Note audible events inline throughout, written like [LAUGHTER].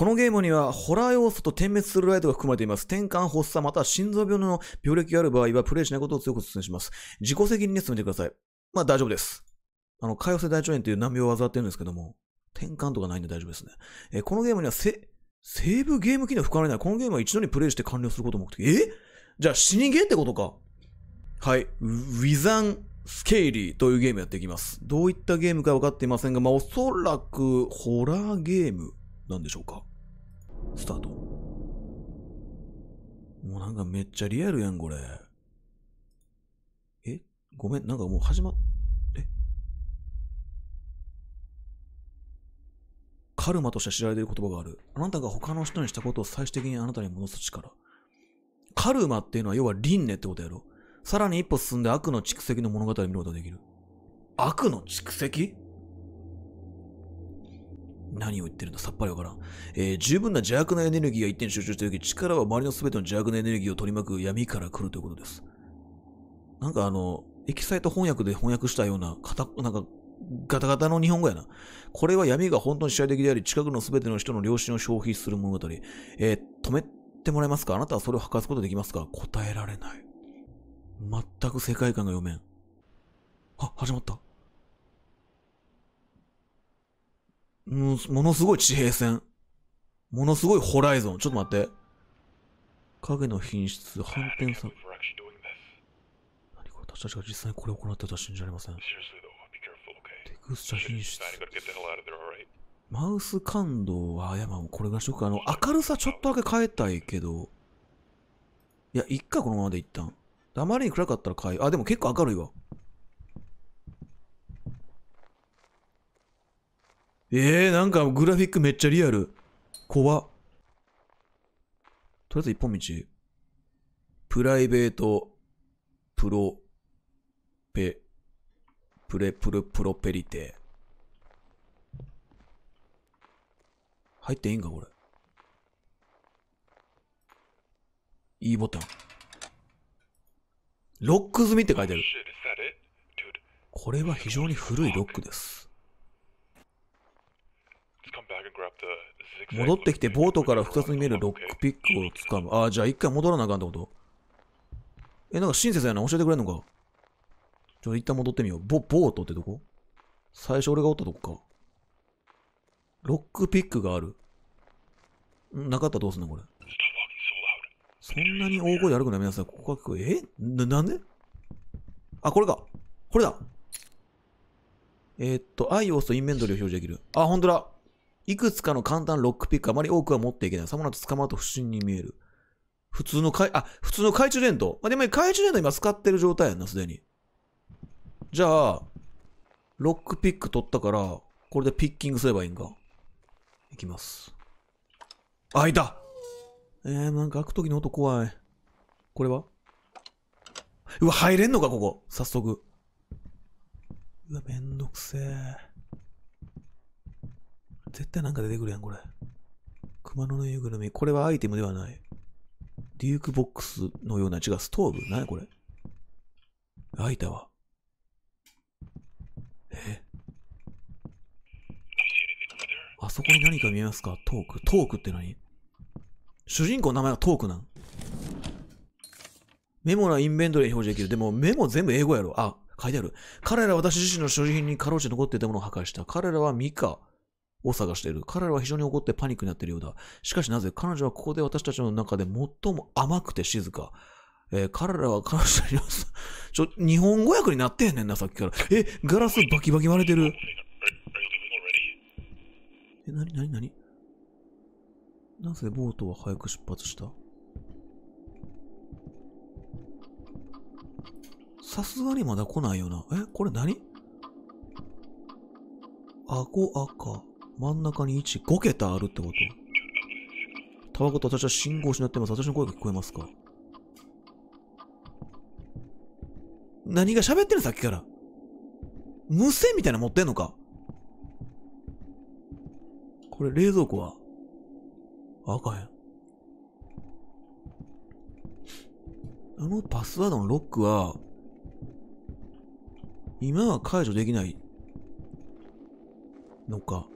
このゲームにはホラー要素と点滅するライトが含まれています。転換、発作、または心臓病の病歴がある場合はプレイしないことを強くお勧めします。自己責任で進めてください。まあ大丈夫です。あの、潰瘍性大腸炎という難病を患ってるんですけども、転換とかないんで大丈夫ですね。えー、このゲームにはセ、セーブゲーム機能含まれない。このゲームは一度にプレイして完了することを目的。えじゃあ死にゲーってことか。はい。ウィザン・スケイリーというゲームやっていきます。どういったゲームか分かっていませんが、まあおそらくホラーゲームなんでしょうか。スタート。もうなんかめっちゃリアルやん、これ。えごめん、なんかもう始まっ、えカルマとして知られている言葉がある。あなたが他の人にしたことを最終的にあなたに戻す力。カルマっていうのは要は輪廻ってことやろ。さらに一歩進んで悪の蓄積の物語を見ることができる。悪の蓄積何を言ってるんださっぱりわからん、えー、十分な邪悪なエネルギーが一点集中した時力は周りの全ての邪悪なエネルギーを取り巻く闇から来るということですなんかあのエキサイト翻訳で翻訳したようななんかガタガタの日本語やな。これは闇が本当に支配的であり、近くの全ての人の良心を消費する物語。えー、止めてもらえますかあなたはそれを吐かすことできますか答えられない。全く世界観が読めん。あ、始まった。ものすごい地平線。ものすごいホライゾン。ちょっと待って。影の品質、反転さ。何これ私たちが実際にこれを行ってたら信じられません。テクスチャ品質。マウス感度は、いやまあこれがしよく、あの、明るさちょっとだけ変えたいけど。いや、いっか、このままで一旦。あまりに暗かったら変え、あ、でも結構明るいわ。えー、なんかグラフィックめっちゃリアル。怖とりあえず一本道。プライベート、プロ、ペ、プレプルプロペリテ。入っていいんか、これ。E ボタン。ロック済みって書いてある。これは非常に古いロックです。戻ってきてボートから複雑に見えるロックピックを掴む。ああ、じゃあ一回戻らなあかんってことえ、なんか親切やな。教えてくれんのかちょ、一旦戻ってみよう。ボ、ボートってどこ最初俺がおったとこか。ロックピックがある。なかったらどうすんのこれ。そんなに大声で歩くのやめなさい。ここが聞こえ、えな、なんであ、これか。これだ。えー、っと、愛を押すとインベントリーを表示できる。あ、ほんとだ。いくつかの簡単ロックピックあまり多くは持っていけない。さもなく捕まると不審に見える。普通のかあ、普通の懐中電灯。まあ、でも懐中電灯今使ってる状態やんな、すでに。じゃあ、ロックピック取ったから、これでピッキングすればいいんか。いきます。あ、いたえー、なんか開く時の音怖い。これはうわ、入れんのか、ここ。早速。うわ、めんどくせえ。絶対なんか出てくるやん、これ。熊野のぬぐるみ。これはアイテムではない。デュークボックスのような、違う、ストーブ何これ。開いたわ。えあそこに何か見えますかトーク。トークって何主人公の名前はトークなんメモなインベントリー表示できる。でもメモ全部英語やろ。あ、書いてある。彼らは私自身の所持品に過労死残っていたものを破壊した。彼らはミカ、を探している。彼らは非常に怒ってパニックになっているようだ。しかしなぜ彼女はここで私たちの中で最も甘くて静か。えー、彼らは彼女に、[LAUGHS] ちょ、日本語訳になってんねんな、さっきから。え、ガラスバキバキ割れてる。え、なになになになぜボートは早く出発したさすがにまだ来ないよな。え、これ何顎赤。真ん中に1、5桁あるってことタバコと私は信号を失ってます。私の声が聞こえますか何が喋ってるさっきから。無線みたいなの持ってんのかこれ冷蔵庫はあかへん。あのパスワードのロックは、今は解除できないのか。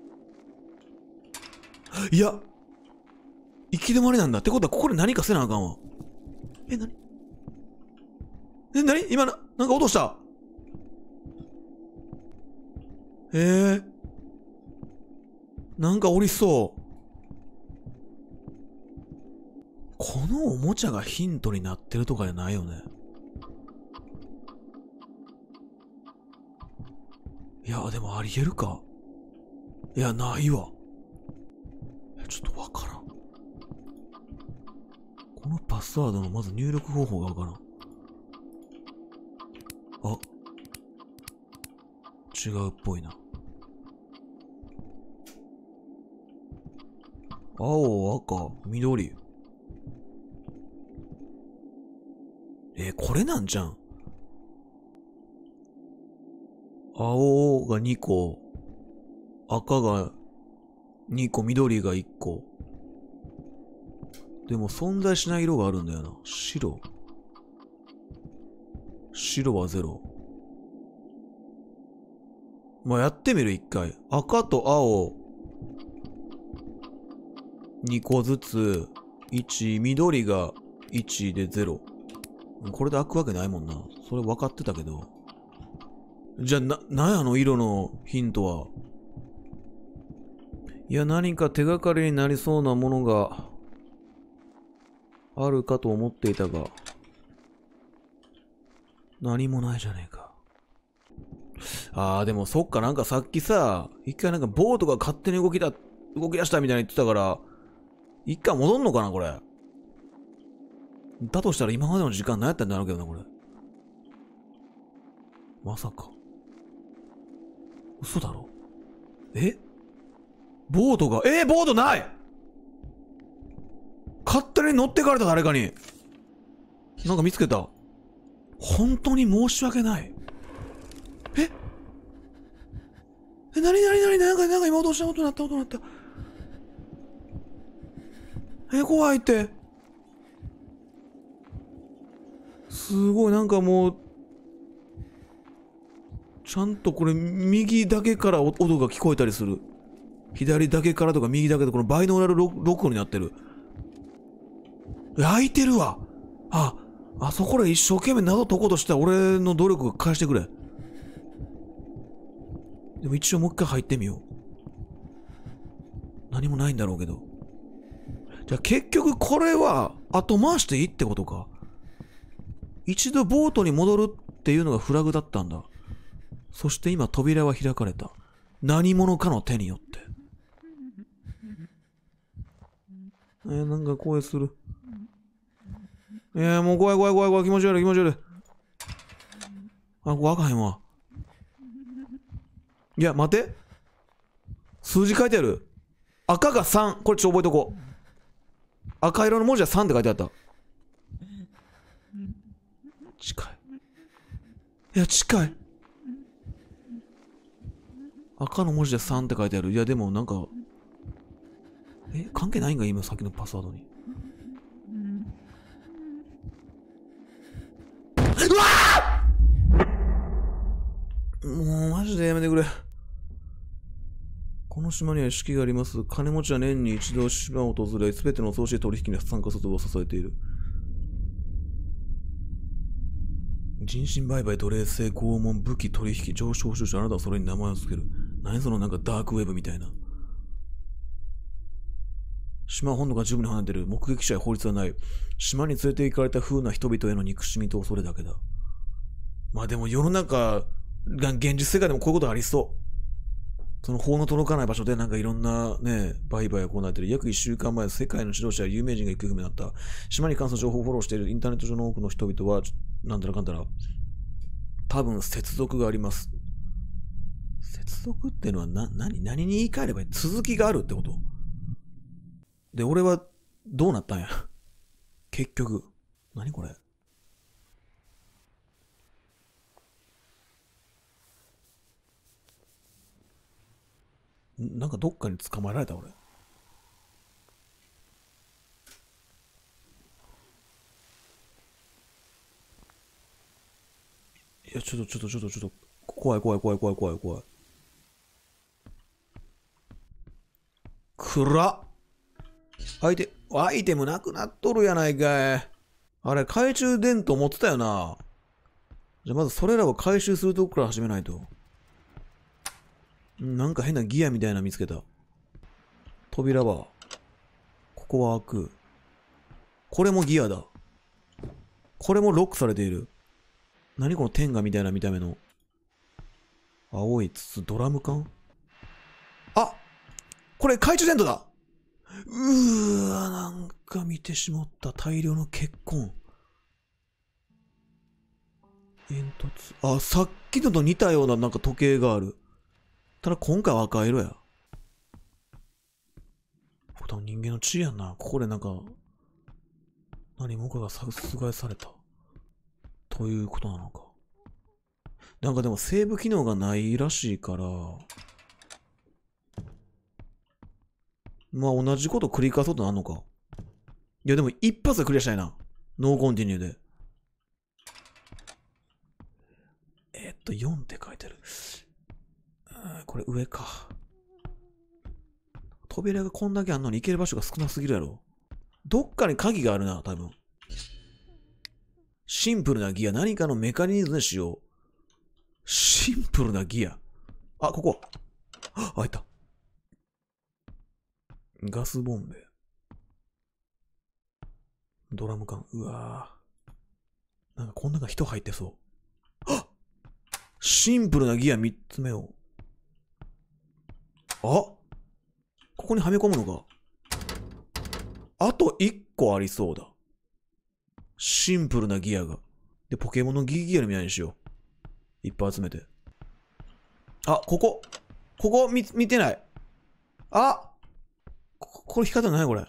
いや、行き止まりなんだ。ってことは、ここで何かせなあかんわ。え、なにえ、なに今な、なんか落としたえー、なんかおりそう。このおもちゃがヒントになってるとかじゃないよね。いや、でもありえるか。いや、ないわ。ちょっとわからん。このパスワードのまず入力方法がわからん。あ。違うっぽいな。青、赤、緑。えー、これなんじゃん。青が2個、赤が2個、緑が1個。でも存在しない色があるんだよな。白。白は0。まあ、やってみる、一回。赤と青、2個ずつ、1、緑が1で0。これで開くわけないもんな。それ分かってたけど。じゃあ、な、なんやの色のヒントは。いや、何か手がかりになりそうなものがあるかと思っていたが、何もないじゃねえか。ああ、でもそっか、なんかさっきさ、一回なんかボートが勝手に動きだ、動き出したみたいに言ってたから、一回戻んのかな、これ。だとしたら今までの時間何やったんだろうけどな、これ。まさか。嘘だろえボードが、えー、ボードない勝手に乗ってかれた誰かに。なんか見つけた。本当に申し訳ない。ええ、なになになになんか、なんか今落としたことになったことになった。え、怖いって。すごい、なんかもう、ちゃんとこれ、右だけから音が聞こえたりする。左だけからとか右だけで、このバイノーラル6個になってる。焼いてるわあ、あそこら一生懸命謎解こうとしたら俺の努力返してくれ。でも一応もう一回入ってみよう。何もないんだろうけど。じゃあ結局これは後回していいってことか。一度ボートに戻るっていうのがフラグだったんだ。そして今扉は開かれた。何者かの手によって。えー、なんか声する。えー、もう怖い怖い怖い怖い気持ち悪い気持ち悪い。あ、こかへんわ。いや、待て。数字書いてある。赤が3。これちょっと覚えとこう。赤色の文字は3って書いてあった。近い。いや、近い。赤の文字で3って書いてある。いや、でもなんか、え、関係ないんか今先のパスワードに。うわもうマジでやめてくれ。この島には四季があります。金持ちは年に一度島を訪れ、すべての総し取引に参加すると支えている。人身売買、奴隷制、拷問、武器取引、上昇収支、あなたはそれに名前を付ける。何そのなんかダークウェブみたいな。島本土が十分に離れてる。目撃者や法律はない。島に連れて行かれた風な人々への憎しみと恐れだけだ。まあでも世の中、が現実世界でもこういうことありそう。その法の届かない場所でなんかいろんなね、売買が行われてる。約1週間前、世界の指導者や有名人が行方不明になった。島に関する情報をフォローしているインターネット上の多くの人々は、なんだらかんだら、多分接続があります。接続っていうのはな、何、何に言い換えればいい続きがあるってことで、俺はどうなったんや。[LAUGHS] 結局。何これ。なんかどっかに捕まえられた俺。いや、ちょっと、ちょっと、ちょっと、ちょっと、怖い、怖い、怖い、怖い、怖い、怖い。暗っ。アイテ、アイテムなくなっとるやないかい。あれ、懐中電灯持ってたよな。じゃ、まずそれらを回収するとこから始めないと。なんか変なギアみたいな見つけた。扉は、ここは開く。これもギアだ。これもロックされている。何この天下みたいな見た目の。青い筒、ドラム缶あこれ懐中電灯だうーわ、なんか見てしまった大量の血痕。煙突。あ、さっきのと似たようななんか時計がある。ただ今回は赤色や。これ多分人間の血やな。ここでなんか、何もかが殺害された。ということなのか。なんかでもセーブ機能がないらしいから、まあ同じこと繰り返そうとなんのか。いやでも一発でクリアしたいな。ノーコンティニューで。えー、っと、4って書いてる。これ上か。扉がこんだけあんのに行ける場所が少なすぎるやろ。どっかに鍵があるな、多分。シンプルなギア。何かのメカニズムにしよう。シンプルなギア。あ、ここ。あ、開いた。ガスボンベ。ドラム缶。うわぁ。なんかこん中人入ってそう。はシンプルなギア3つ目を。あここにはめ込むのか。あと1個ありそうだ。シンプルなギアが。で、ポケモンのギーギアのみたいにしよう。いっぱい集めて。あ、ここ。ここ見、見てない。あこ、これ弾き方いこれ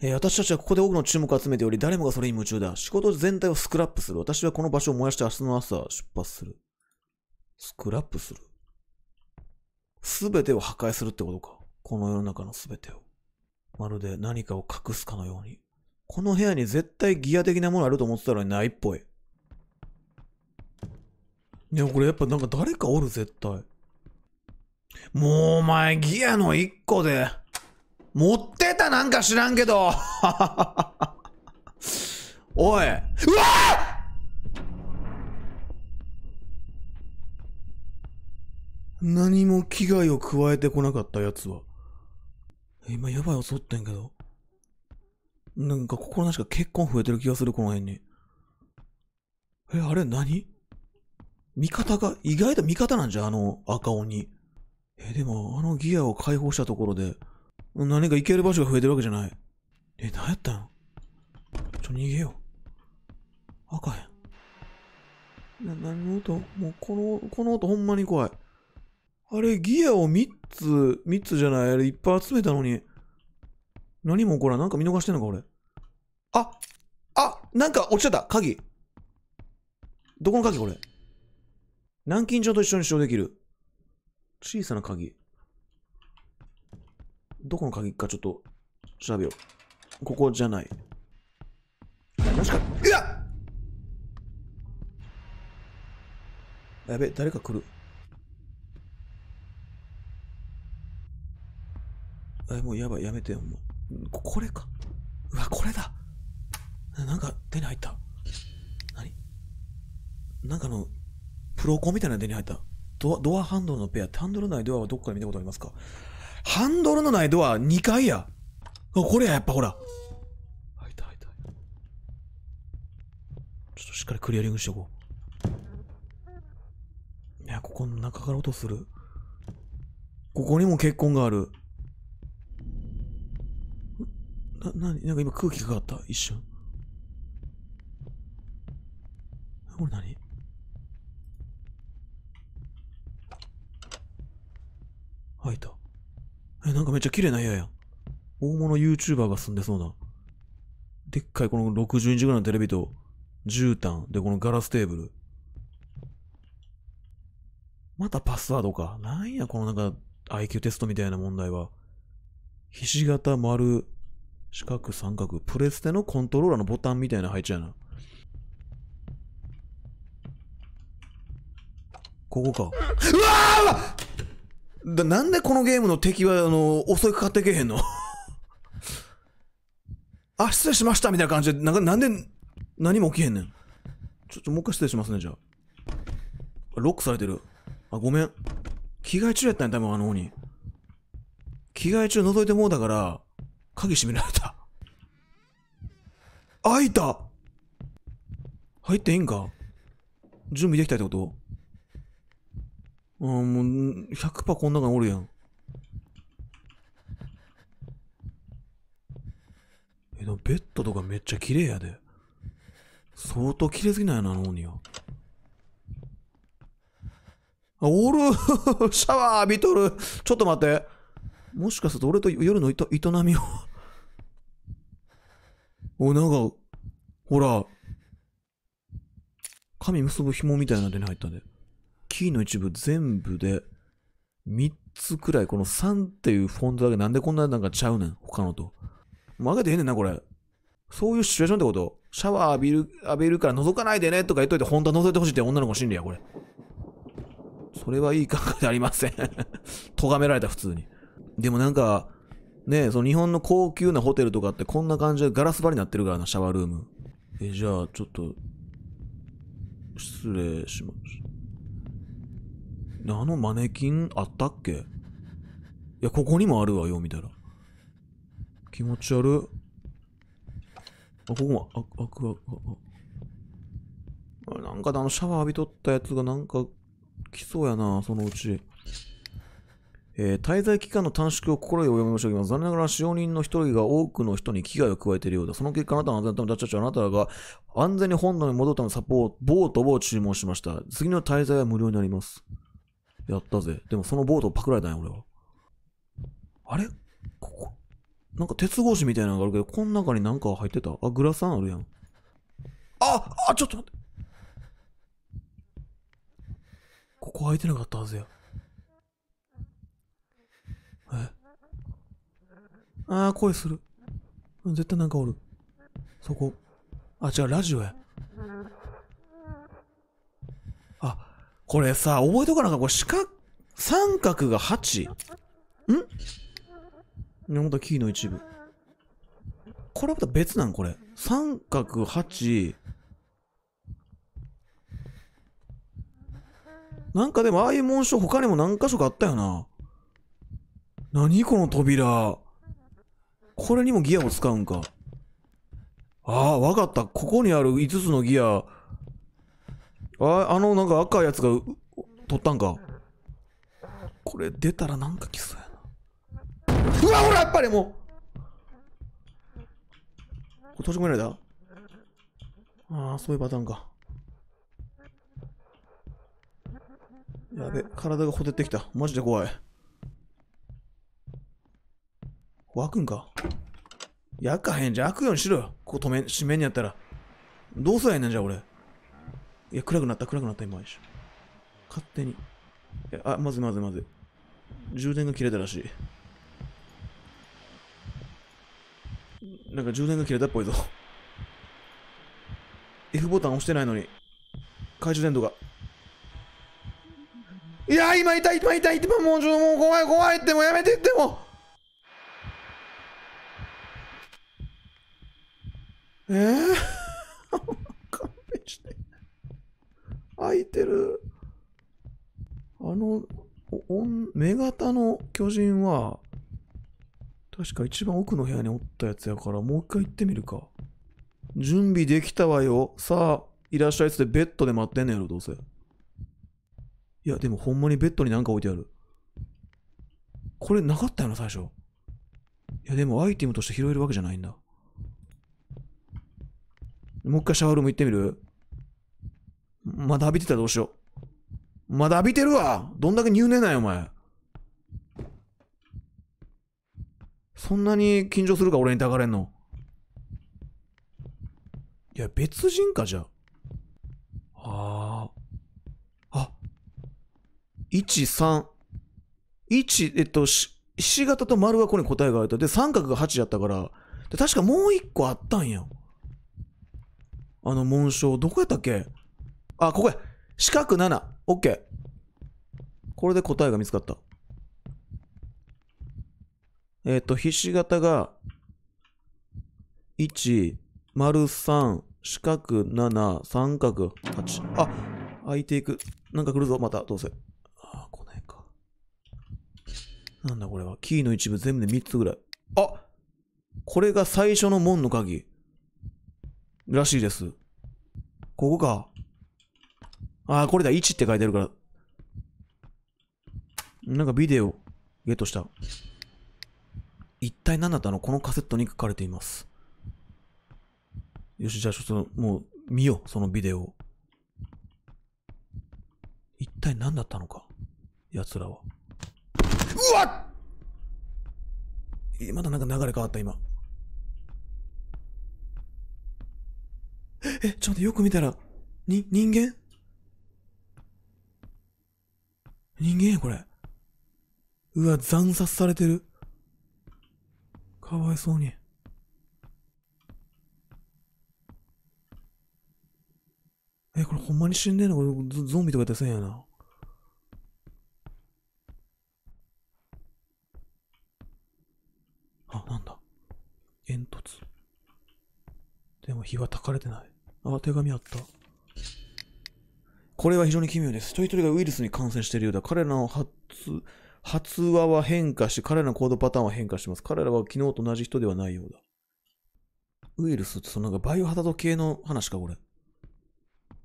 えー、私たちはここで多くの注目を集めており、誰もがそれに夢中だ。仕事全体をスクラップする。私はこの場所を燃やして明日の朝出発する。スクラップする。すべてを破壊するってことか。この世の中のすべてを。まるで何かを隠すかのように。この部屋に絶対ギア的なものあると思ってたのにないっぽい。いや、これやっぱなんか誰かおる絶対。もうお前ギアの1個で、持ってたなんか知らんけど。[LAUGHS] おい。うわ何も危害を加えてこなかったやつは。今やばい襲ってんけど。なんか心なしか結婚増えてる気がする、この辺に。え、あれ何味方が、意外と味方なんじゃあの赤鬼。え、でも、あのギアを解放したところで、何か行ける場所が増えてるわけじゃない。え、何やったんちょ、逃げよう。あかへん。な、何の音もう、この、この音ほんまに怖い。あれ、ギアを3つ、3つじゃない、あれいっぱい集めたのに。何もこれ、なんか見逃してんのか、俺。ああなんか落ちちゃった、鍵。どこの鍵、これ。南京錠と一緒に使用できる。小さな鍵。どこの鍵かちょっと調べよう。ここじゃない。マジか。いややべ、誰か来る。え、もうやばい、やめてよ、もう。これか。うわ、これだ。なんか手に入った。何なんかの、プロコンみたいな手に入った。ドア、ドアハンドルのペアハンドルないドアはどっかで見たことありますかハンドルのないドア2階や。これや、やっぱほら。開いた開いた。ちょっとしっかりクリアリングしておこう。いや、ここの中から音する。ここにも血痕がある。な、なになんか今空気かかった。一瞬。これ何入った。え、なんかめっちゃ綺麗な部屋やん。大物 YouTuber が住んでそうな。でっかいこの60インチぐらいのテレビと、絨毯でこのガラステーブル。またパスワードか。なんや、このなんか IQ テストみたいな問題は。ひし形丸、四角三角、プレステのコントローラーのボタンみたいな配置やな。ここか。うわだなんでこのゲームの敵は、あの、襲いかかってけへんの [LAUGHS] あ、失礼しましたみたいな感じで、なんか、なんで、何も起きへんねん。ちょっともう一回失礼しますね、じゃあ。ロックされてる。あ、ごめん。着替え中やったんや、多分あの鬼。着替え中覗いてもうだから、鍵閉められた。[LAUGHS] 開いた入っていいんか準備できたってことあもう、100%こんなおるやん。え、でもベッドとかめっちゃ綺麗やで。相当綺麗すぎないな、あの鬼は。あ、おる [LAUGHS] シャワー浴びとるちょっと待って。もしかすると俺と夜の営みをお、なんか、ほら、髪結ぶ紐みたいな手に入ったで。キーの一部全部で3つくらい、この3っていうフォントだけなんでこんななんかちゃうねん、他のと。もう上げてへんねんな、これ。そういうシチュエーションってことシャワー浴びる、浴びるから覗かないでねとか言っといて、本当は覗いてほしいって女の子心理や、これ。それはいい考えでありません [LAUGHS] 咎められた、普通に。でもなんか、ねその日本の高級なホテルとかってこんな感じでガラス張りになってるからな、シャワールーム。え、じゃあ、ちょっと、失礼します。あのマネキンあったっけいや、ここにもあるわよ、みたいな。気持ち悪あ、ここも、あ、あ、く、あ、あ、あ。なんかあのシャワー浴びとったやつがなんか来そうやな、そのうち。えー、滞在期間の短縮を心よりお読み申し上げます。残念ながら使用人の一人が多くの人に危害を加えているようだ。その結果、あなたの安全のために私たちあなたが安全に本土に戻ったのサポート、ボートを注文しました。次の滞在は無料になります。やったぜ。でもそのボートをパクられたんや、俺は。あれここ。なんか鉄格子みたいなのがあるけど、この中になんか入ってた。あ、グラサンあるやん。ああ、ちょっと待って。ここ開いてなかったはずや。えああ、声する。絶対なんかおる。そこ。あ、違う、ラジオや。これさ、覚えとかなんかこれ四角、三角が八。ん根本キーの一部。これはまた別なんこれ。三角八。なんかでもああいう紋章他にも何箇所かあったよな。何この扉。これにもギアを使うんか。ああ、わかった。ここにある5つのギア、ああのなんか赤いやつが取ったんかこれ出たらなんかきそうやなうわほらやっぱりもうこれ閉じ込められたああそういうパターンかやべ体がほてってきたマジで怖い湧くんか焼かへんじゃん開くようにしろよここ止め閉めんやったらどうすりゃいいんじゃ俺いや、暗くなった、暗くなった、今でしょ。勝手に。あ、まずまずまず充電が切れたらしい。なんか充電が切れたっぽいぞ。[LAUGHS] F ボタン押してないのに、懐中電灯が。いや今痛い、今痛い、今もうちょっともう怖い、怖いって、もうやめてってもええー、[LAUGHS] 勘弁して。空いてる、あの、目型の巨人は、確か一番奥の部屋におったやつやから、もう一回行ってみるか。準備できたわよ。さあ、いらっしゃいっつってベッドで待ってんねやろ、どうせ。いや、でもほんまにベッドになんか置いてある。これなかったよな、最初。いや、でもアイテムとして拾えるわけじゃないんだ。もう一回シャワールーム行ってみるまだ浴びてたらどうしよう。まだ浴びてるわどんだけ入念なよ、お前。そんなに緊張するか、俺にたかれんの。いや、別人か、じゃあ。ああ。あ。1、3。1、えっと、し、ひし形と丸がここに答えがあった。で、三角が8やったから。で、確かもう1個あったんや。あの紋章、どこやったっけあ、ここや。四角7。OK。これで答えが見つかった。えっ、ー、と、ひし形が、1、丸3、四角7、三角8。あ、開いていく。なんか来るぞ、また、どうせ。あ、来ないか。なんだこれは。キーの一部全部で3つぐらい。あこれが最初の門の鍵。らしいです。ここか。ああ、これだ。1って書いてあるから。なんかビデオ、ゲットした。一体何だったのこのカセットに書かれています。よし、じゃあちょっともう見よう、そのビデオ一体何だったのか奴らは。うわっえ、まだなんか流れ変わった、今。え、ちょっとよく見たら、に、人間人間や、これ。うわ、惨殺されてる。かわいそうに。え、これほんまに死んでんのこれゾンビとか出せんやな。あ、なんだ。煙突。でも火は焚かれてない。あ、手紙あった。これは非常に奇妙です。一人一人がウイルスに感染しているようだ。彼らの発、発話は変化し、彼らの行動パターンは変化してます。彼らは昨日と同じ人ではないようだ。ウイルスってそのなんかバイオハザード系の話か、これ。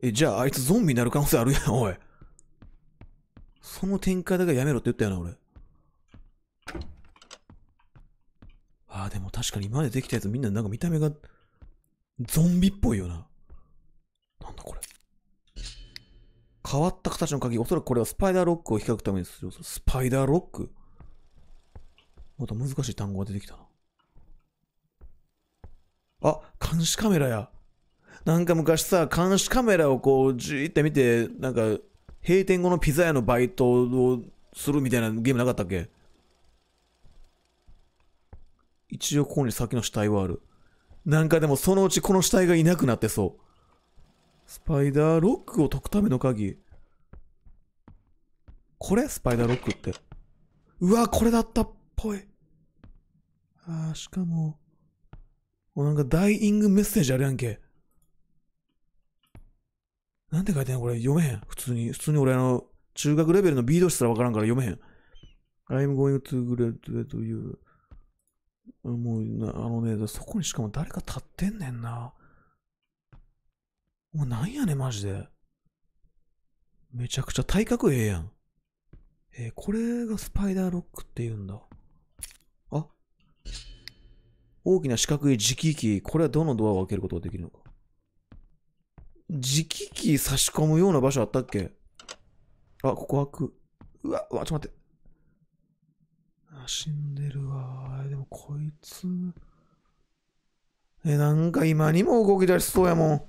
え、じゃああいつゾンビになる可能性あるやん、おい。その展開だけら、やめろって言ったよな、俺。ああ、でも確かに今までできたやつみんななんか見た目がゾンビっぽいよな。なんだこれ。変わった形の鍵。おそらくこれはスパイダーロックを開くためですよ。スパイダーロックまた難しい単語が出てきたな。あ、監視カメラや。なんか昔さ、監視カメラをこう、じーって見て、なんか、閉店後のピザ屋のバイトをするみたいなゲームなかったっけ一応ここに先の死体はある。なんかでもそのうちこの死体がいなくなってそう。スパイダーロックを解くための鍵。これスパイダーロックって。うわ、これだったっぽい。ああ、しかも、もうなんかダイイングメッセージあるやんけ。なんて書いてんのこれ読めへん。普通に。普通に俺あの、中学レベルの B 同士すらわからんから読めへん。I'm going to graduate you. もう、あのね、そこにしかも誰か立ってんねんな。もうなんやねマジで。めちゃくちゃ体格ええやん。えー、これがスパイダーロックって言うんだ。あ大きな四角い磁気機。これはどのドアを開けることができるのか。磁気機差し込むような場所あったっけあ、ここ開く。うわ、うわ、ちょっと待って。あ、死んでるわ。でもこいつ。え、なんか今にも動き出しそうやもん。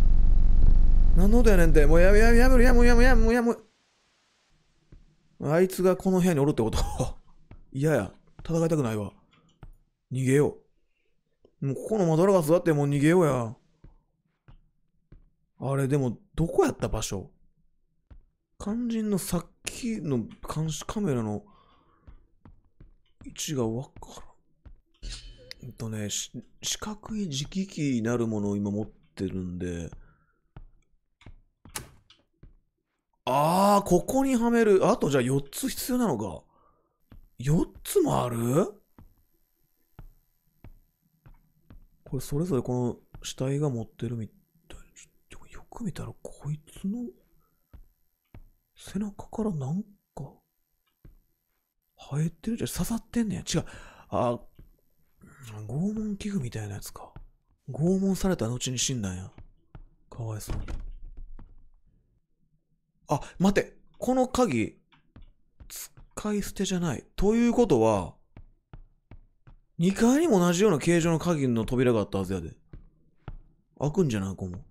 何の音やねんて。もうやめやめやめやめやめやめやめあいつがこの部屋におるってこと。[LAUGHS] 嫌や。戦いたくないわ。逃げよう。もうここのマドラスだってもう逃げようや。あれでも、どこやった場所肝心のさっきの監視カメラの位置がわからん。えっとね、四角い磁気機なるものを今持ってるんで、ああ、ここにはめる。あとじゃあ4つ必要なのか。4つもあるこれそれぞれこの死体が持ってるみたい。よく見たらこいつの背中からなんか生えてるじゃん。刺さってんねん。違う。あ、拷問器具みたいなやつか。拷問された後に死んだんや。かわいそうあ、待て。この鍵、使い捨てじゃない。ということは、2階にも同じような形状の鍵の扉があったはずやで。開くんじゃないかも。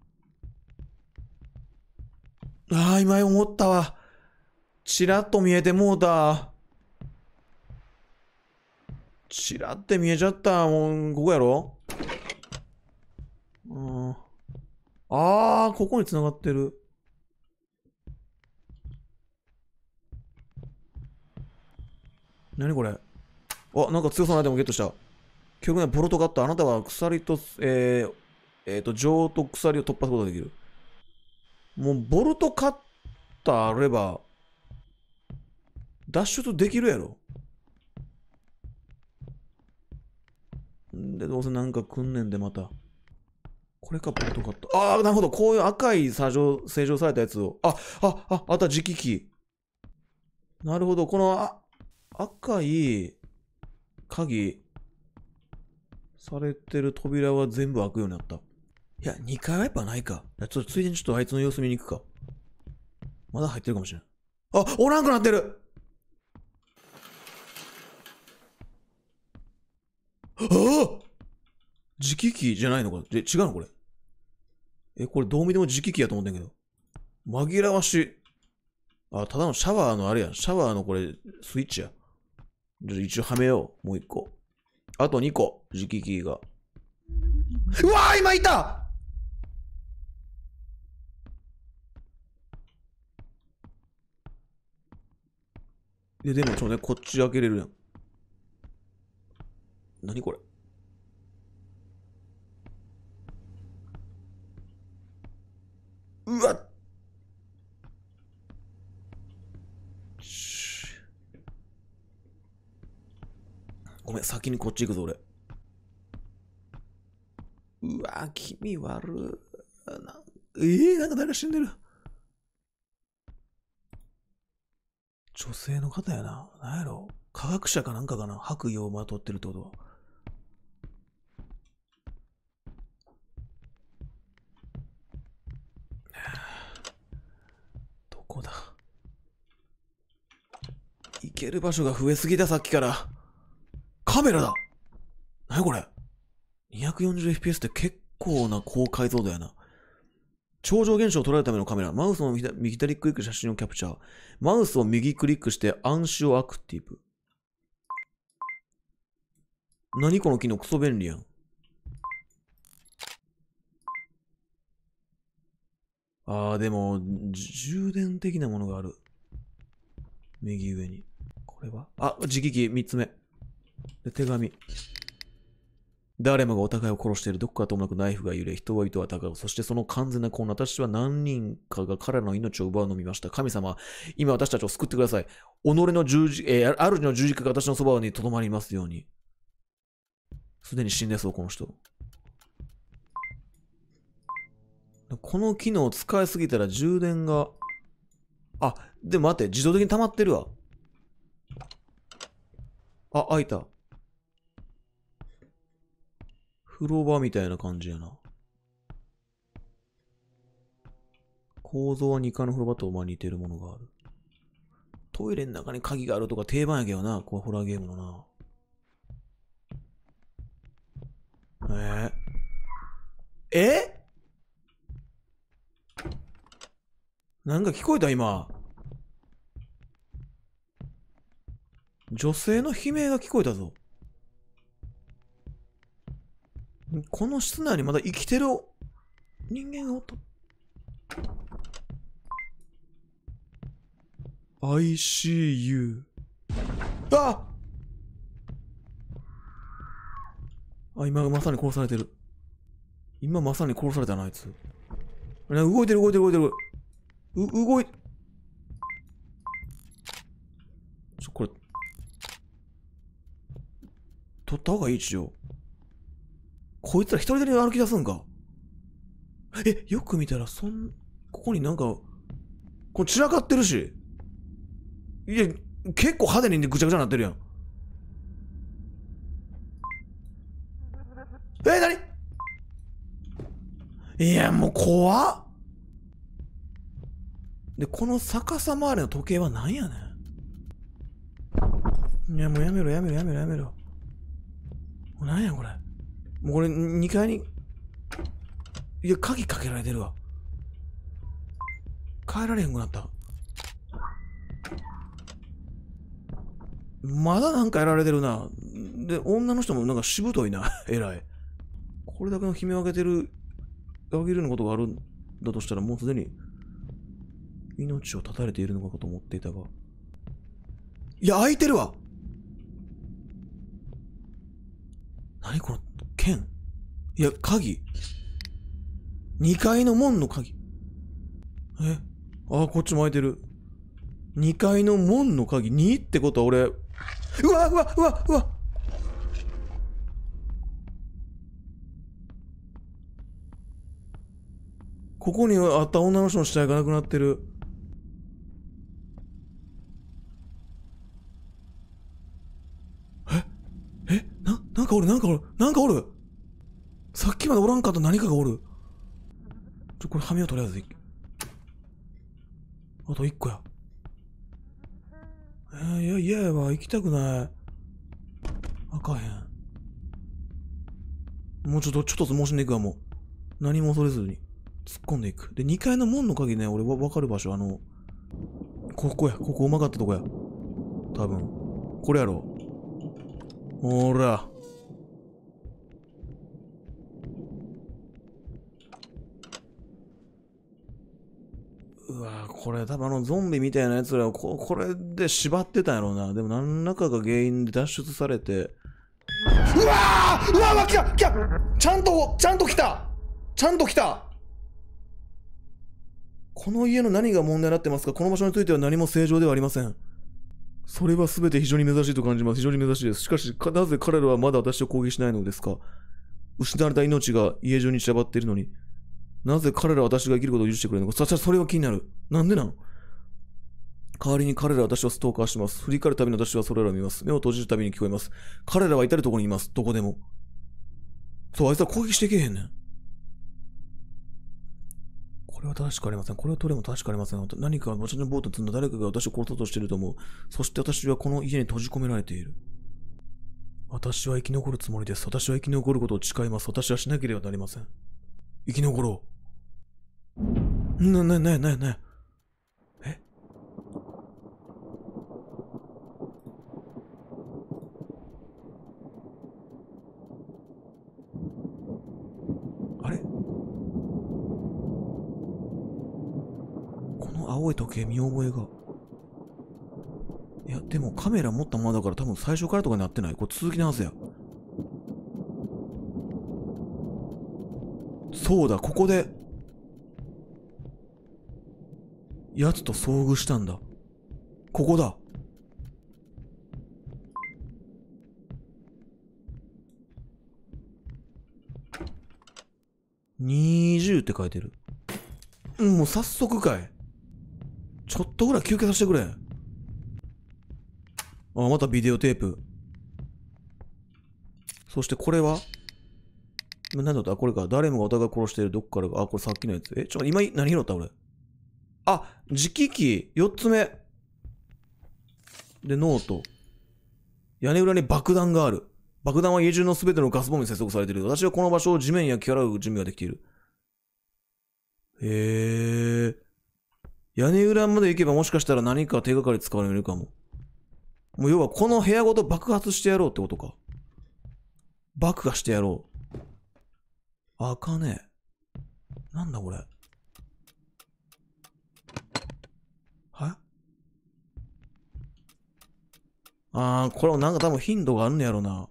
ああ、今思ったわ。ちらっと見えてもうた。ちらって見えちゃった。もう、ここやろうん。ああ、ここに繋がってる。何これあ、なんか強そうなでもゲットした。極ね、ボルトカット。あなたは鎖と、えー、えっ、ー、と、上と鎖を突破することができる。もう、ボルトカッターあれば、脱出できるやろ。で、どうせなんか訓練で、また。これか、ボルトカット。あー、なるほど。こういう赤い作業、正常されたやつを。あ、あ、あ、あった、磁気機。なるほど。この、あ、赤い鍵されてる扉は全部開くようになった。いや、2階はやっぱないか。ちょっとついでにちょっとあいつの様子見に行くか。まだ入ってるかもしれん。あ、おらんくなってるああ磁気機じゃないのかで、違うのこれ。え、これどう見ても磁気機やと思ってんけど。紛らわしあ、ただのシャワーのあれやん。シャワーのこれ、スイッチや。一応はめよう。もう一個。あと二個。時期キーが。うわー今いたいや、でもちょね、こっち開けれるやん。何これうわっごめん、先にこっち行くぞ、俺。うわ、気味悪な。えー、なんか誰か死んでる。女性の方やな。なんやろ。科学者かなんかかな。白衣をまとってるってことは。[SIGHS] どこだ行ける場所が増えすぎだ、さっきから。カメラだ何これ ?240fps って結構な高解像度やな。超常現象を捉えるためのカメラ。マウスの右左クリック写真をキャプチャー。マウスを右クリックして暗視をアクティブ。何この機能クソ便利やん。ああ、でも、充電的なものがある。右上に。これはあ、磁気機3つ目。で、手紙。誰もがお互いを殺している。どこかともなくナイフが揺れ、人は々は戦う。そしてその完全な混乱。私は何人かが彼らの命を奪うのを見ました。神様、今私たちを救ってください。己の十字、えー、主の十字架が私のそばにとどまりますように。すでに死んでそう、この人。この機能を使いすぎたら充電が、あ、で、も待って、自動的に溜まってるわ。あ、開いた。風呂場みたいな感じやな。構造は2階の風呂場とまあ似てるものがある。トイレの中に鍵があるとか定番やけどな、こうホラーゲームのな。えー、えなんか聞こえた今。女性の悲鳴が聞こえたぞ。この室内にまだ生きてる人間がおった。I c u ああ今まさに殺されてる。今まさに殺されたな、あいつ。動いてる動いてる動いてる。う、動い、ちょ、これ、取った方がいい、一応。こいつら一人で歩き出すんか。え、よく見たら、そん、ここになんか、これ散らかってるし。いや、結構派手にぐちゃぐちゃになってるやん。えなにいや、もう怖っで、この逆さ回りの時計は何やねん。いや、もうやめろ、やめろ、やめろ、やめろ。何やこれ。もうこれ2階に、いや、鍵かけられてるわ。帰られへんくなった。まだなんかやられてるな。で、女の人もなんかしぶといな。え [LAUGHS] らい。これだけの悲鳴を上げてる、上げるようなことがあるんだとしたらもうすでに命を絶たれているのかと思っていたが。いや、開いてるわ何この剣いや、鍵。2階の門の鍵。えああ、こっちも開いてる。2階の門の鍵。2ってことは俺。うわうわうわうわここにあった女の人の死体がなくなってる。と何かがおる。ちょ、これはめをとりあえず。あと1個や。えー、いや、嫌やわ。行きたくない。あかへん。もうちょっと、ちょっと申しんでいくわ、もう。何も恐れずに。突っ込んでいく。で、2階の門の鍵ね、俺わ、わかる場所、あの、ここや。ここうまかったとこや。多分。これやろ。ほら。これ多分あのゾンビみたいなやつらをここれで縛ってたんやろうな。でも何らかが原因で脱出されて。うわーうわーうわ来た来たちゃんと、ちゃんと来たちゃんと来たこの家の何が問題になってますかこの場所については何も正常ではありません。それは全て非常に珍しいと感じます。非常に珍しいです。しかし、かなぜ彼らはまだ私を攻撃しないのですか失われた命が家中に散らばっているのに。なぜ彼らは私が生きることを許してくれるのか。そしたらそれは気になる。なんでなん代わりに彼らは私をストーカーします。振り返るたびに私はそれらを見ます。目を閉じるたびに聞こえます。彼らは至るところにいます。どこでも。そう、あいつは攻撃していけへんねん。これは正しくありません。これはどれも正しくありません。何か私のボート積んだ誰かが私を殺そうとしていると思う。そして私はこの家に閉じ込められている。私は生き残るつもりです。私は生き残ることを誓います。私はしなければなりません。生き残ろう。ねねねねねえあれこの青い時計見覚えがいやでもカメラ持ったままだから多分最初からとかなってないこれ続きなはずやそうだここで奴と遭遇したんだ。ここだ。20って書いてる。もう早速かい。ちょっとぐらい休憩させてくれ。あ、またビデオテープ。そしてこれは何だったこれか。誰もがお互い殺してるどっからか。あ、これさっきのやつ。え、ちょ、今何拾った俺。あ、磁気機、4つ目。で、ノート。屋根裏に爆弾がある。爆弾は家中のすべてのガスボンに接続されている。私はこの場所を地面に焼き払う準備ができている。へえ。屋根裏まで行けばもしかしたら何か手がかり使われるかも。もう要はこの部屋ごと爆発してやろうってことか。爆破してやろう。あかねえ。なんだこれ。ああ、これもなんか多分頻度があるんやろな。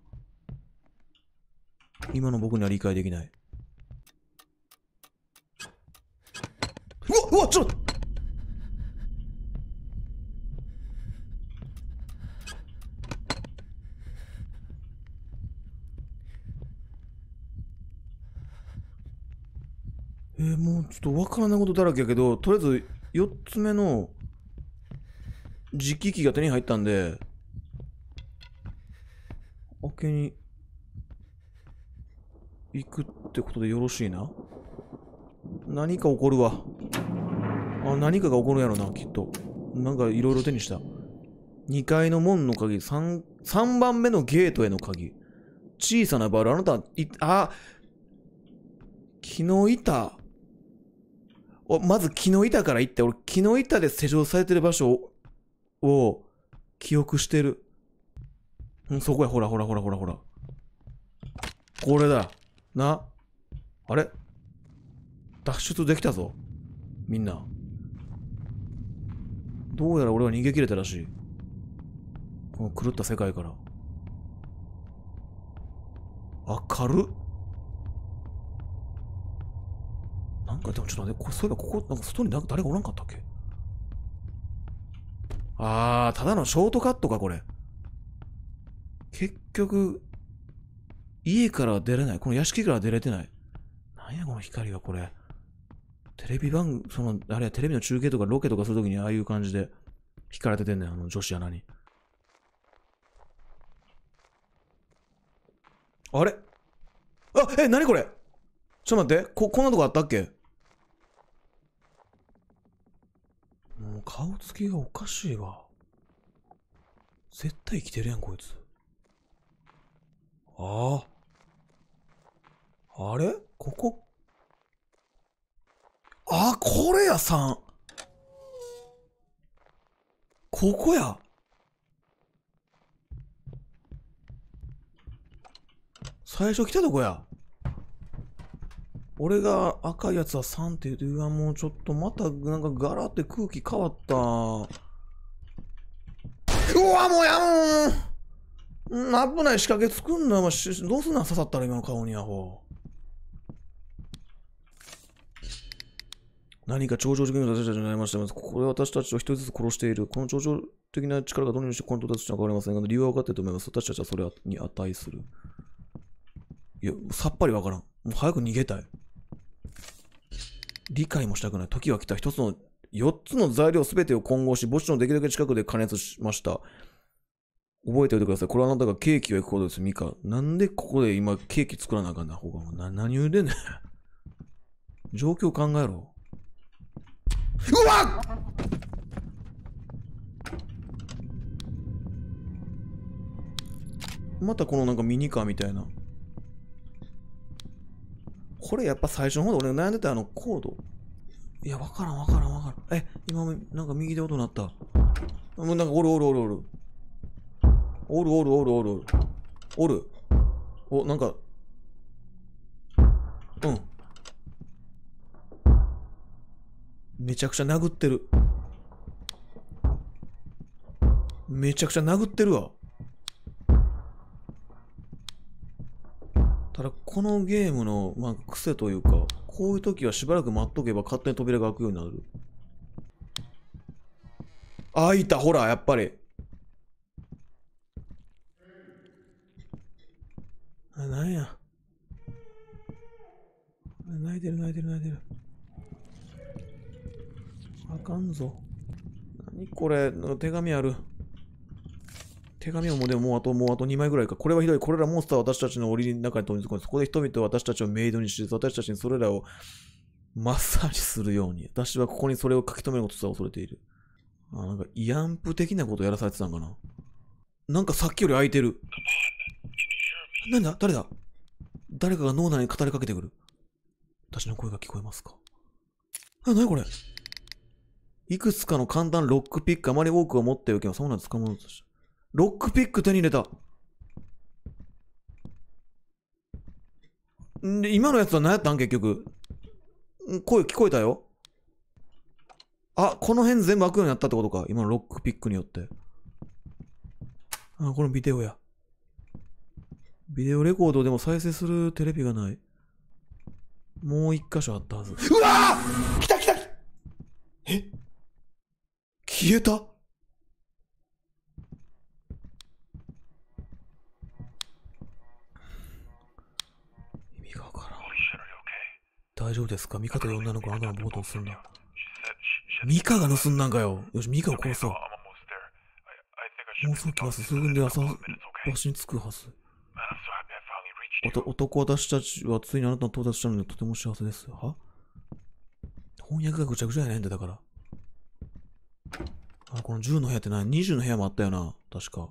今の僕には理解できない。うわ、うわ、ちょっとえー、もうちょっとわからないことだらけやけど、とりあえず4つ目の実機機が手に入ったんで、明けに行くってことでよろしいな何か起こるわあ何かが起こるやろなきっとなんかいろいろ手にした2階の門の鍵 3, 3番目のゲートへの鍵小さなバルあなたいあ木の板おまず木の板から行って俺木の板で施錠されてる場所を記憶してるうん、そこや、ほらほらほらほらほら。これだ。な。あれ脱出できたぞ。みんな。どうやら俺は逃げ切れたらしい。この狂った世界から。明るなんかでもちょっと待って、こそういえばここ、なんか外に誰がおらんかったっけあー、ただのショートカットか、これ。結局、家からは出れない。この屋敷からは出れてない。なんやこの光はこれ。テレビ番、その、あれやテレビの中継とかロケとかするときにああいう感じで光られててんねん、あの女子穴に。あれあ、え、なにこれちょっと待って、こ、こんなとこあったっけもう顔つきがおかしいわ。絶対生きてるやん、こいつ。ああ。あれここ。あ、これや、3。ここや。最初来たとこや。俺が赤いやつは3って言うと、うわ、もうちょっとまたなんかガラって空気変わった。うわ、もうやん危ない仕掛け作んなよ。どうすんな、刺さったら今の顔にアホ。何か超常的な私たちになりました。ここで私たちを一人ずつ殺している。この超常的な力がどのようにしてコント達したのかわかりませんが、理由は分かっていると思います。私たちはそれに値する。いや、さっぱり分からん。もう早く逃げたい。理解もしたくない。時は来た。一つの、四つの材料すべてを混合し、墓地のできるだけ近くで加熱しました。覚えておいてください。これはあなたがケーキを焼くことです、ミカ。なんでここで今ケーキ作らなあかんだ、ほか。な、何言うてんねん。[LAUGHS] 状況考えろ。うわっまたこのなんかミニカーみたいな。これやっぱ最初の方で俺が悩んでたあのコード。いや、わからんわからんわからん。え、今もなんか右で音鳴った。もうなんかおるおるおるおる。おるおるおるおる。おる。お、なんか。うん。めちゃくちゃ殴ってる。めちゃくちゃ殴ってるわ。ただ、このゲームの、まあ、癖というか、こういう時はしばらく待っとけば勝手に扉が開くようになる。あ、開いた、ほら、やっぱり。あ、なんや。泣いてる泣いてる泣いてる。あかんぞ。何これ、手紙ある。手紙をもうでももうあと、もうあと2枚ぐらいか。これはひどい。これらモンスターは私たちの檻の中に飛び込み、そこで人々は私たちをメイドにし、私たちにそれらをマッサージするように。私はここにそれを書き留めることさ、恐れている。あ、なんかアンプ的なことやらされてたんかな。なんかさっきより空いてる。何だ誰だ誰かが脳内に語りかけてくる。私の声が聞こえますかあ、なにこれいくつかの簡単ロックピック、あまり多くは持っておけば、そんなんですか。としロックピック手に入れたんで、今のやつは何やったん結局。声聞こえたよ。あ、この辺全部開くようになったってことか。今のロックピックによって。あ、このビデオや。ビデオレコードでも再生するテレビがない。もう一箇所あったはず。うわぁ来た来たえ消えたから大丈夫ですかミカという女の子あなたトを盗んだ。ミカが盗んだんかよよし、ミカを殺そう。もうすぐ来ます。すぐで朝、わしに着くはず。男私たちはついにあなたの到達したのでとても幸せです。は翻訳がぐちゃぐちゃやねんだだから。あこの10の部屋って何 ?20 の部屋もあったよな。確か。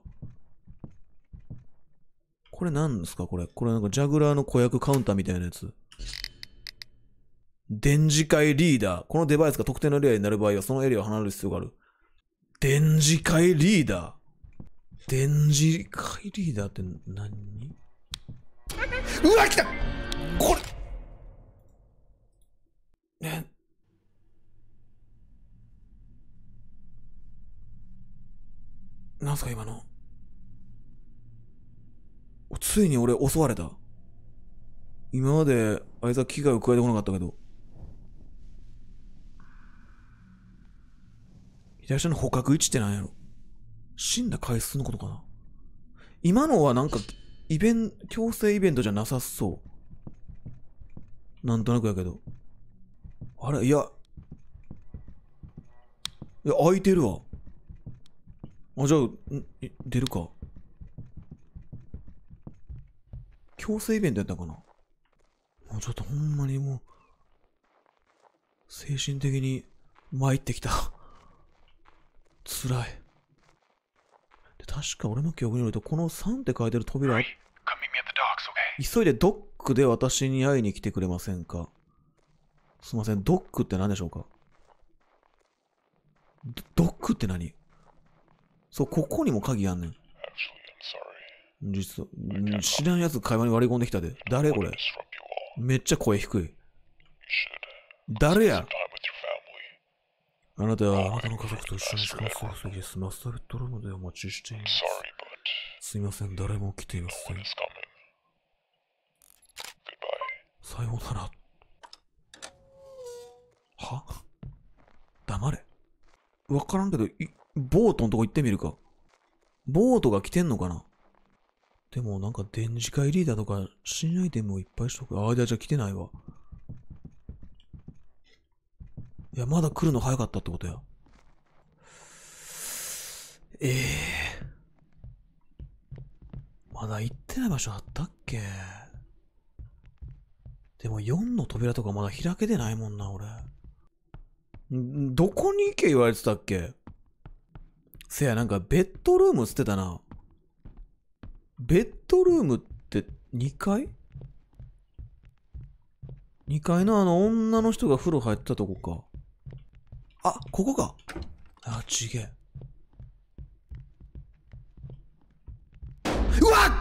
これ何ですかこれ。これなんかジャグラーの子役カウンターみたいなやつ。電磁界リーダー。このデバイスが特定のエリアになる場合はそのエリアを離れる必要がある。電磁界リーダー電磁回リーダーって何うわ来たこれねなんすか今のついに俺襲われた今まであいつは危害を加えてこなかったけど左下の捕獲位置って何やろ死んだ回数のことかな今のはなんか、イベント、強制イベントじゃなさそう。なんとなくやけど。あれいや。いや、空いてるわ。あ、じゃあ、出るか。強制イベントやったかなもうちょっとほんまにもう、精神的に参ってきた。辛い。確か俺の記憶によると、この3って書いてる扉、急いでドックで私に会いに来てくれませんかすいません、ドックって何でしょうかドックって何そう、ここにも鍵あんねん。実は、知らんやつ会話に割り込んできたで。誰これめっちゃ声低い。誰やあなたはあなたの家族と一緒に時間過ごすです。マスタルトルームでお待ちしています。すいません、誰も来ていません。さようなら。は黙れ。わからんけど、い、ボートのとこ行ってみるか。ボートが来てんのかなでもなんか電磁界リーダーとか新アイテムをいっぱいしとく。ああ、じゃあ来てないわ。いや、まだ来るの早かったってことや。ええー、まだ行ってない場所あったっけでも4の扉とかまだ開けてないもんな、俺。んどこに行け言われてたっけせや、なんかベッドルームってたな。ベッドルームって2階 ?2 階のあの女の人が風呂入ったとこか。あ、ここか。あ、ちげえ。うわっ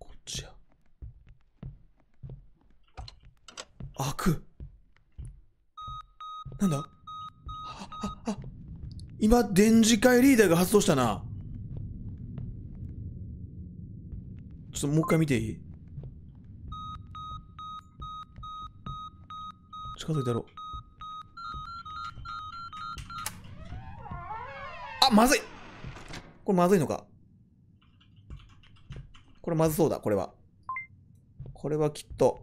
こっちや。開く。なんだあ、あ、あ。今、電磁界リーダーが発動したな。ちょっともう一回見ていい近づいたろあまずいこれまずいのかこれまずそうだこれはこれはきっと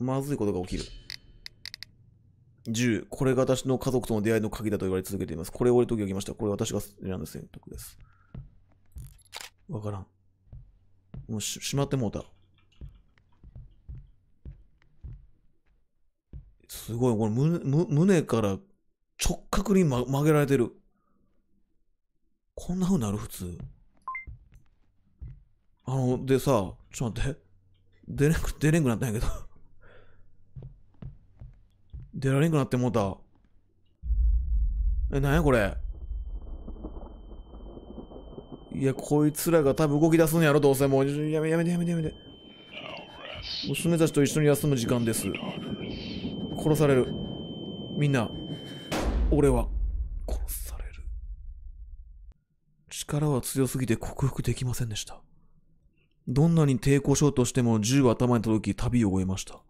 まずいことが起きる10これが私の家族との出会いの鍵だと言われ続けていますこれ俺と解きましたこれ私が選んだ選択ですわからんもうししまってもうたすごい、これ胸胸から直角に、曲げられてる。こんな風になる普通。あの、でさ、ちょっと待って。出れんく、出れんくなったんやけど出られんくなってもうた。え、なんやこれ。いや、こいつらが多分動き出すんやろ、どうせもう。やめ、やめて、やめて、やめて。娘たちと一緒に休む時間です。殺される。みんな、俺は、殺される。力は強すぎて克服できませんでした。どんなに抵抗しようとしても銃は頭に届き旅を終えました。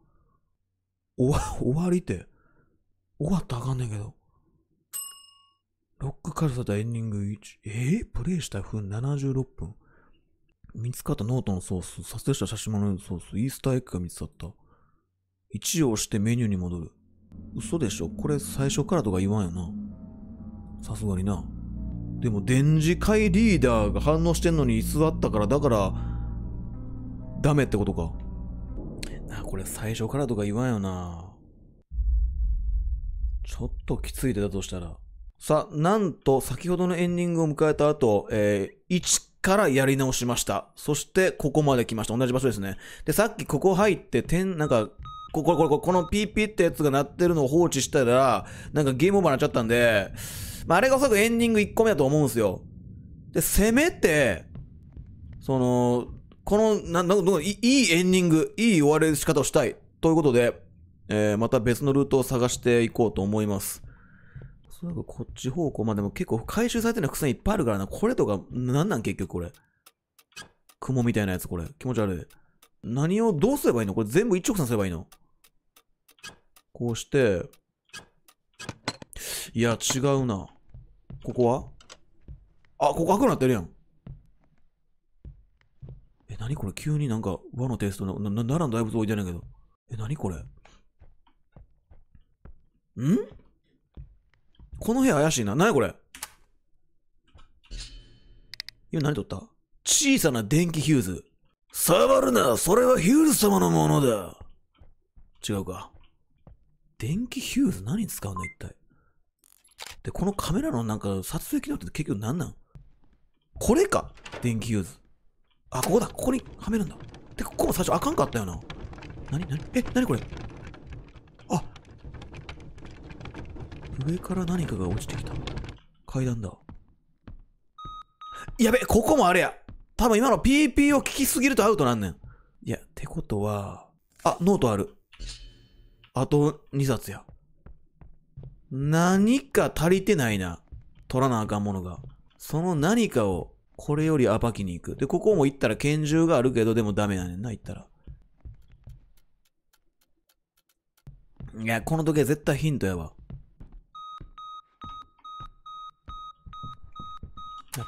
終わ、終わりって。終わったらあかんねんけど。ロックらされたエンディング1。えー、プレイした分76分。見つかったノートのソース、撮影した写真ものソース、イースターエッグが見つかった。1を押してメニューに戻る。嘘でしょこれ最初からとか言わんよな。さすがにな。でも、電磁界リーダーが反応してんのに居座ったから、だから、ダメってことか。なこれ最初からとか言わんよな。ちょっときついでだとしたら。さあ、なんと先ほどのエンディングを迎えた後、えー、1からやり直しました。そして、ここまで来ました。同じ場所ですね。で、さっきここ入って、点、なんか、ここれこれこれ、このピーピーってやつが鳴ってるのを放置したら、なんかゲームオーバーになっちゃったんで、まあ、あれがおそらくエンディング1個目だと思うんすよ。で、せめて、その、この、な、んか、いいエンディング、いい終わり仕方をしたい。ということで、えー、また別のルートを探していこうと思います。そういえばこっち方向、まあ、でも結構回収されてる伏線いっぱいあるからな。これとか、なんなん結局これ。雲みたいなやつこれ。気持ち悪い。何をどうすればいいのこれ全部一直線すればいいのこうして、いや、違うな。ここはあ、ここ赤くなってるやん。え、なにこれ急になんか和のテイストの、な、ら奈良の大仏置いてないけど。え、なにこれんこの部屋怪しいな。何これ今何とった小さな電気ヒューズ。触るなそれはヒューズ様のものだ違うか。電気ヒューズ何に使うの一体。で、このカメラのなんか撮影機能って結局何なんこれか電気ヒューズ。あ、ここだここにはめるんだ。で、ここも最初あかんかったよな。なになにえ、なにこれあ上から何かが落ちてきた。階段だ。やべ、ここもあれや多分今の PP を聞きすぎるとアウトなんねん。いや、ってことは、あ、ノートある。あと2冊や。何か足りてないな。取らなあかんものが。その何かを、これより暴きに行く。で、ここも行ったら拳銃があるけど、でもダメやねんな、行ったら。いや、この時は絶対ヒントやわ。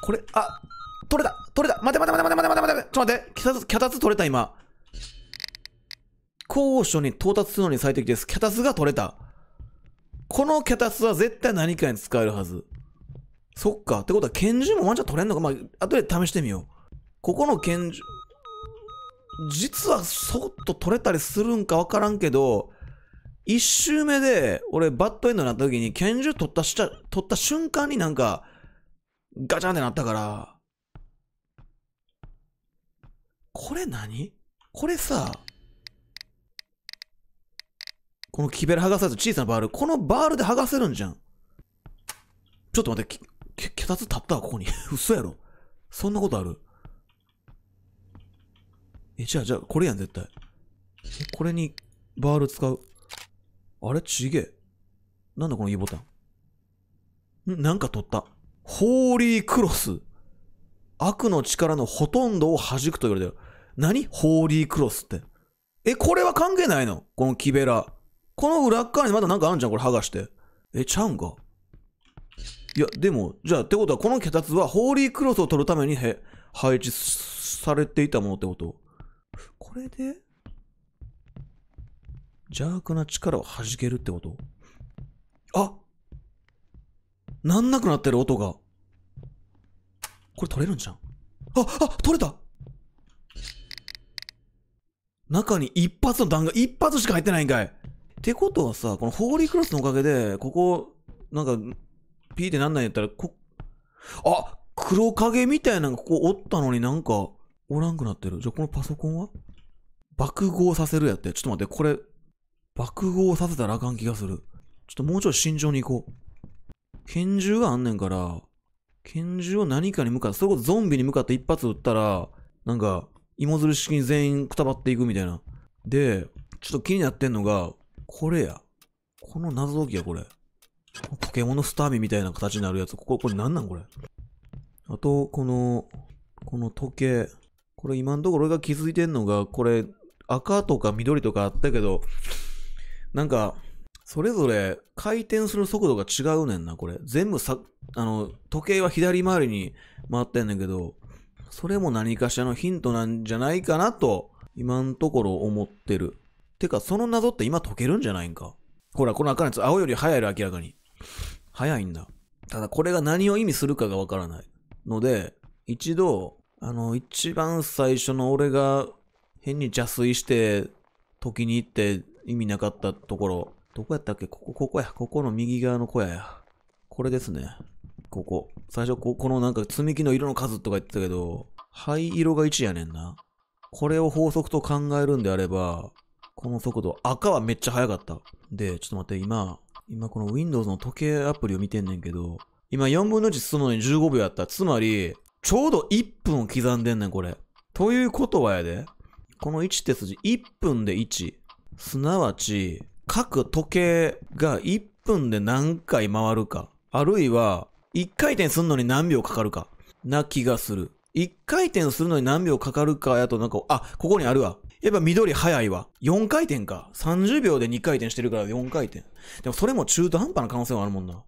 これ、あ、取れた取れた待て待て待て待て待て待て待てちょっと待って、脚立、脚立取れた今。高所に到達するのに最適です。キャタスが取れた。このキャタスは絶対何かに使えるはず。そっか。ってことは拳銃もワンチャン取れんのかまあ、後で試してみよう。ここの拳銃、実はそっと取れたりするんかわからんけど、一周目で、俺、バッドエンドになった時に、拳銃取ったしちゃ、取った瞬間になんか、ガチャンってなったから、これ何これさ、この木べら剥がさず小さなバール。このバールで剥がせるんじゃん。ちょっと待って、け、脚立立ったわ、ここに。[LAUGHS] 嘘やろ。そんなことある。え、じゃあ、じゃあ、これやん、絶対。これに、バール使う。あれちげえ。なんだこの E ボタン。んなんか取った。ホーリークロス。悪の力のほとんどを弾くと言われてる。何ホーリークロスって。え、これは関係ないのこの木べら。この裏側にまだなんかあるじゃんこれ剥がして。え、ちゃうんかいや、でも、じゃあ、ってことは、この脚立は、ホーリークロスを取るためにへ配置されていたものってことこれで邪悪な力を弾けるってことあなんなくなってる音が。これ取れるんじゃん。あ、あ、取れた中に一発の弾が、一発しか入ってないんかい。ってことはさ、このホーリークロスのおかげで、ここ、なんか、ピーってなんないんやったら、こ、あ黒影みたいなのがここおったのになんか、おらんくなってる。じゃこのパソコンは爆豪させるやって。ちょっと待って、これ、爆豪させたらあかん気がする。ちょっともうちょい慎重に行こう。拳銃があんねんから、拳銃を何かに向かって、それこそゾンビに向かって一発撃ったら、なんか、芋づる式に全員くたばっていくみたいな。で、ちょっと気になってんのが、これや。この謎解きや、これ。ポケモンのスターミみたいな形になるやつ。これ、これなんなんこれ。あと、この、この時計。これ今のところ俺が気づいてんのが、これ、赤とか緑とかあったけど、なんか、それぞれ回転する速度が違うねんな、これ。全部さ、あの、時計は左回りに回ってんねんけど、それも何かしらのヒントなんじゃないかなと、今のところ思ってる。てか、その謎って今解けるんじゃないんか。ほら、この赤のやつ、青より早いよ、明らかに。早いんだ。ただ、これが何を意味するかがわからない。ので、一度、あの、一番最初の俺が変に邪推して、解きに行って意味なかったところ、どこやったっけここ、ここや。ここの右側の小屋や。これですね。ここ。最初こ、このなんか積み木の色の数とか言ってたけど、灰色が1やねんな。これを法則と考えるんであれば、この速度。赤はめっちゃ速かった。で、ちょっと待って、今、今この Windows の時計アプリを見てんねんけど、今4分の1進むのに15秒やった。つまり、ちょうど1分を刻んでんねん、これ。ということはやで、この1って数字、1分で1。すなわち、各時計が1分で何回回るか。あるいは、1回転すんのに何秒かかるか。な気がする。1回転するのに何秒かかるかやとなんか、あ、ここにあるわ。やっぱ緑早いわ。4回転か。30秒で2回転してるから4回転。でもそれも中途半端な可能性はあるもんな。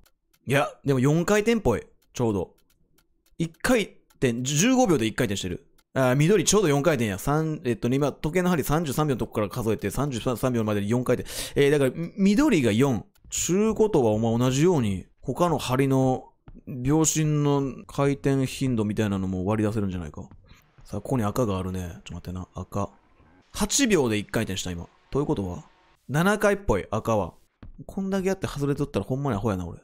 いや、でも4回転っぽい。ちょうど。1回転、15秒で1回転してる。あ緑ちょうど4回転や。三えっとね、今、時計の針33秒のとこから数えて、33秒までに4回転。えー、だから、緑が4。中古とはお前同じように、他の針の、秒針の回転頻度みたいなのも割り出せるんじゃないか。さあ、ここに赤があるね。ちょっと待ってな。赤。8秒で1回転した今。ということは ?7 回っぽい、赤は。こんだけやって外れとったらほんまにアホやな、俺。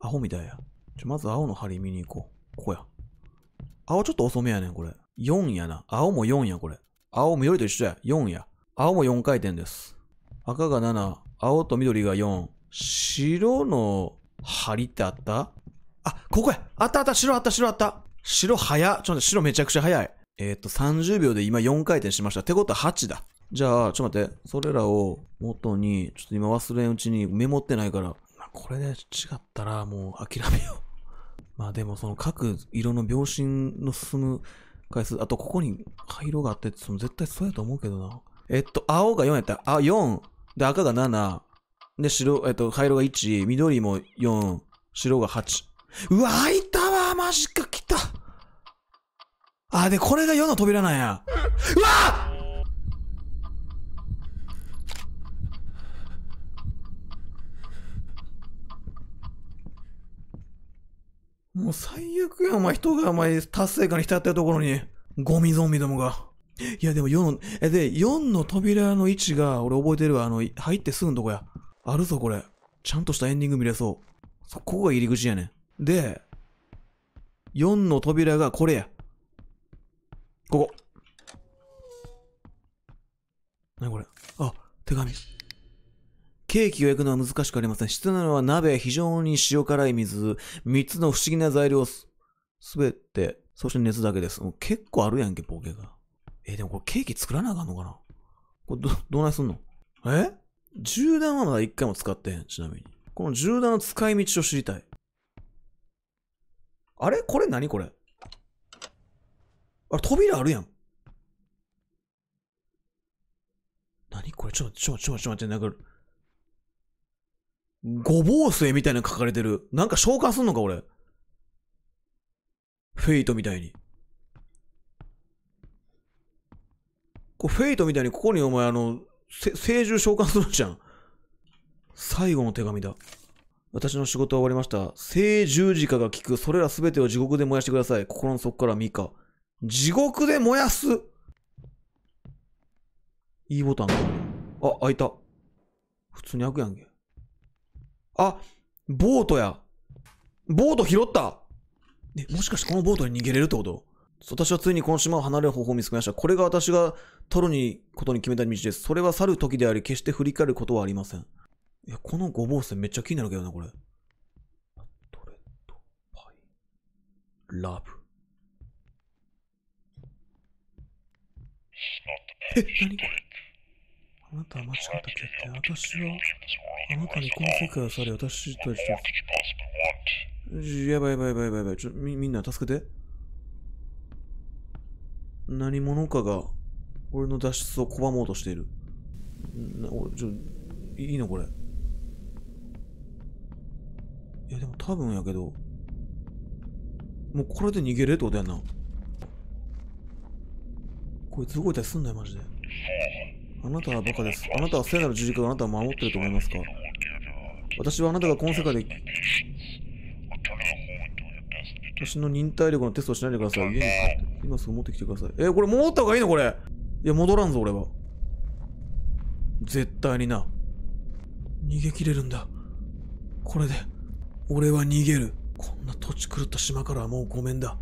アホみたいや。ちょ、まず青の針見に行こう。ここや。青ちょっと遅めやねん、これ。4やな。青も4や、これ。青緑と一緒や。4や。青も4回転です。赤が7、青と緑が4。白の針ってあったあ、ここやあったあった白あった白あった白早ちょっと待って、白めちゃくちゃ早い。えっ、ー、と、30秒で今4回転しました。ってことは8だ。じゃあ、ちょっと待って。それらを元に、ちょっと今忘れんうちにメモってないから、これで違ったらもう諦めよう。[LAUGHS] まあでもその各色の秒針の進む回数、あとここに灰色があって、その絶対そうやと思うけどな。えっと、青が4やったら、あ、4。で、赤が7。で、白、えっと、灰色が1。緑も4。白が8。うわ、開いたわマジか来たあ、で、これが世の扉なんや。うわもう最悪や、お前人がお前達成感に浸ってるところに、ゴミゾンビどもが。いやでも4の、え、で、4の扉の位置が、俺覚えてるわ、あの、入ってすぐのとこや。あるぞ、これ。ちゃんとしたエンディング見れそう。ここが入り口やねん。で、4の扉がこれや。ここ。なにこれあ、手紙。ケーキを焼くのは難しくありません。必要なのは鍋、非常に塩辛い水、三つの不思議な材料す、すべて、そして熱だけです。結構あるやんけ、ボケが。えー、でもこれケーキ作らなあかんのかなこれど、どないすんのえ銃弾はまだ一回も使ってへん、ちなみに。この銃弾の使い道を知りたい。あれこれ何これあれ、扉あるやん。何これちょ、ちょ、ちょ、ちょ、待って、なんか、ごぼう末みたいなの書かれてる。なんか召喚すんのか、俺。フェイトみたいに。これフェイトみたいにここにお前あの、聖獣召喚するじゃん。最後の手紙だ。私の仕事は終わりました。聖十字架が効く、それら全てを地獄で燃やしてください。心の底からミカ。地獄で燃やす。E ボタンが。あ、開いた。普通に開くやんけ。あ、ボートや。ボート拾ったえ、もしかしてこのボートに逃げれるってこと私はついにこの島を離れる方法を見つけました。これが私が取るにことに決めた道です。それは去る時であり、決して振り返ることはありません。いや、このごぼう線めっちゃ気になるけどな、これ。ドレッド、パイ。ラブ。え、何これあなたは間違った決定。私は、あなたにこの世界を去り、私たちと。やばいやばいやばいやばいやばい。ちょ、み、みんな助けて。何者かが、俺の脱出を拒もうとしている。な、俺、ちょ、いいのこれ。いや、でも多分やけど、もうこれで逃げれってことやんな。こいつ動いたりすんなよ、マジで。あなたはバカです。あなたは聖なる十字架をあなたは守ってると思いますか私はあなたがこの世界で私の忍耐力のテストをしないでください。家に帰って、今すぐ持ってきてください。えー、これ戻った方がいいのこれ。いや、戻らんぞ、俺は。絶対にな。逃げ切れるんだ。これで、俺は逃げる。こんな土地狂った島からはもうごめんだ。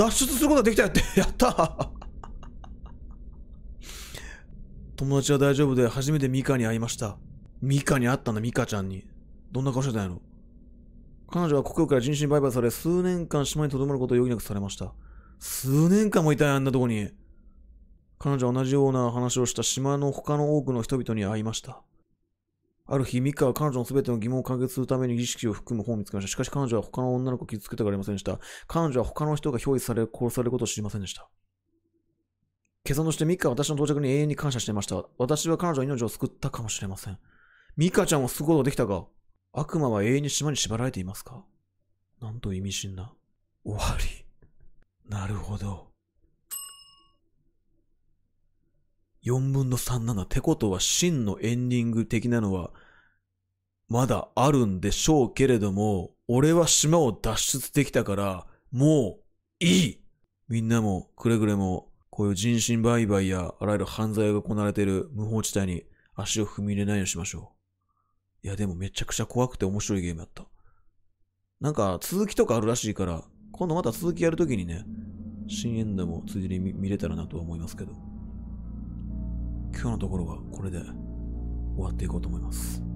脱出することができたよって [LAUGHS] やった友達は大丈夫で、初めてミカに会いました。ミカに会ったんだ、ミカちゃんに。どんな顔してたんやろ彼女は故郷から人身売買され、数年間島に留まることを余儀なくされました。数年間もいたいあんなとこに。彼女は同じような話をした島の他の多くの人々に会いました。ある日、ミカは彼女のすべての疑問を解決するために儀式を含む本を見つけました。しかし彼女は他の女の子を傷つけたくありませんでした。彼女は他の人が憑依され、殺されることを知りませんでした。計算としてミカは私の到着に永遠に感謝していました。私は彼女の命を救ったかもしれません。ミカちゃんを救うことができたが、悪魔は永遠に島に縛られていますかなんと意味深な。終わり。なるほど。4分の3なんだ。ってことは、真のエンディング的なのは、まだあるんでしょうけれども、俺は島を脱出できたから、もう、いいみんなも、くれぐれも、こういう人身売買や、あらゆる犯罪が行われている無法地帯に足を踏み入れないようにしましょう。いや、でもめちゃくちゃ怖くて面白いゲームやった。なんか、続きとかあるらしいから、今度また続きやるときにね、新淵でもついでに見れたらなとは思いますけど。今日のところはこれで終わっていこうと思います。